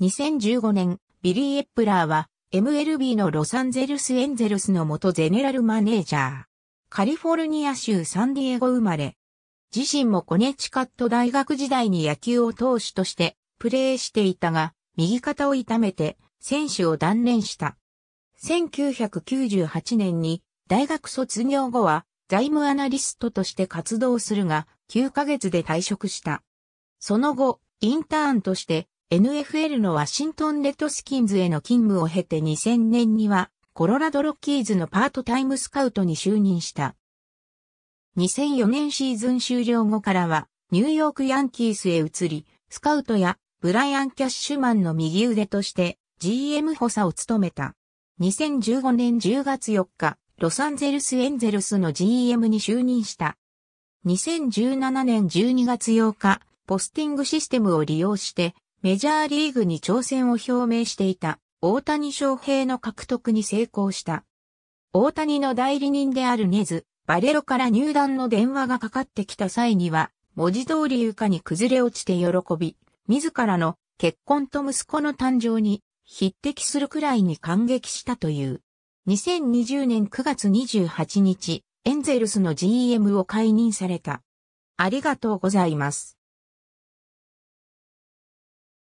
2015年、ビリー・エップラーは MLB のロサンゼルス・エンゼルスの元ゼネラルマネージャー。カリフォルニア州サンディエゴ生まれ。自身もコネチカット大学時代に野球を投手としてプレーしていたが、右肩を痛めて選手を断念した。1998年に大学卒業後は財務アナリストとして活動するが、9ヶ月で退職した。その後、インターンとして NFL のワシントンレッドスキンズへの勤務を経て2000年には、コロラドロッキーズのパートタイムスカウトに就任した。2004年シーズン終了後からは、ニューヨークヤンキースへ移り、スカウトやブライアン・キャッシュマンの右腕として GM 補佐を務めた。2015年10月4日、ロサンゼルス・エンゼルスの GM に就任した。2017年12月8日、ポスティングシステムを利用してメジャーリーグに挑戦を表明していた大谷翔平の獲得に成功した。大谷の代理人であるネズ、バレロから入団の電話がかかってきた際には、文字通り床に崩れ落ちて喜び、自らの結婚と息子の誕生に匹敵するくらいに感激したという。2020年9月28日、エンゼルスの GM を解任された。ありがとうございます。